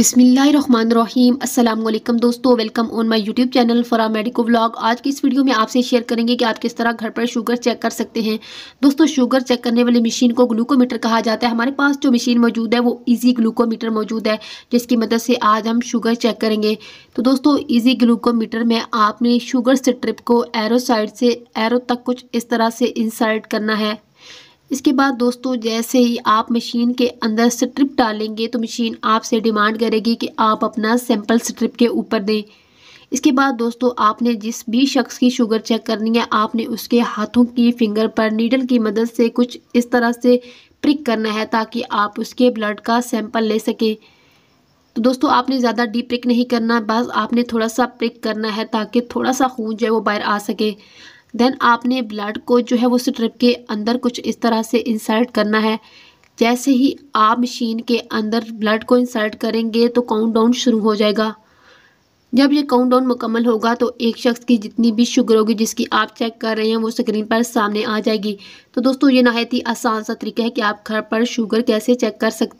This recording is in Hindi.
बिसमीम अल्लाम दोस्तों welcome on my YouTube channel Farah medico vlog आज की इस वीडियो में आपसे शेयर करेंगे कि आप किस तरह घर पर शुगर चेक कर सकते हैं दोस्तों शुगर चेक करने वाली मशीन को ग्लूकोमीटर कहा जाता है हमारे पास जो मशीन मौजूद है वो ईजी ग्लूकोमीटर मौजूद है जिसकी मदद से आज हम शुगर चेक करेंगे तो दोस्तों ईजी ग्लूकोमीटर में आपने शुगर स्ट्रिप को एरो साइड से एरो तक कुछ इस तरह से इंसर्ट करना है इसके बाद दोस्तों जैसे ही आप मशीन के अंदर स्ट्रिप डालेंगे तो मशीन आपसे डिमांड करेगी कि आप अपना सैंपल स्ट्रिप के ऊपर दें इसके बाद दोस्तों आपने जिस भी शख्स की शुगर चेक करनी है आपने उसके हाथों की फिंगर पर नीडल की मदद से कुछ इस तरह से प्रिक करना है ताकि आप उसके ब्लड का सैंपल ले सकें तो दोस्तों आपने ज़्यादा डीप प्रिक नहीं करना बस आपने थोड़ा सा प्रिक करना है ताकि थोड़ा सा खून जो है वो बाहर आ सके देन आपने ब्लड को जो है वो स्ट्रिप के अंदर कुछ इस तरह से इंसर्ट करना है जैसे ही आप मशीन के अंदर ब्लड को इंसर्ट करेंगे तो काउंट डाउन शुरू हो जाएगा जब ये काउंट डाउन मुकम्मल होगा तो एक शख्स की जितनी भी शुगर होगी जिसकी आप चेक कर रहे हैं वो स्क्रीन पर सामने आ जाएगी तो दोस्तों ये नहायत ही आसान सा तरीका है कि आप घर पर शुगर कैसे चेक कर सकते हैं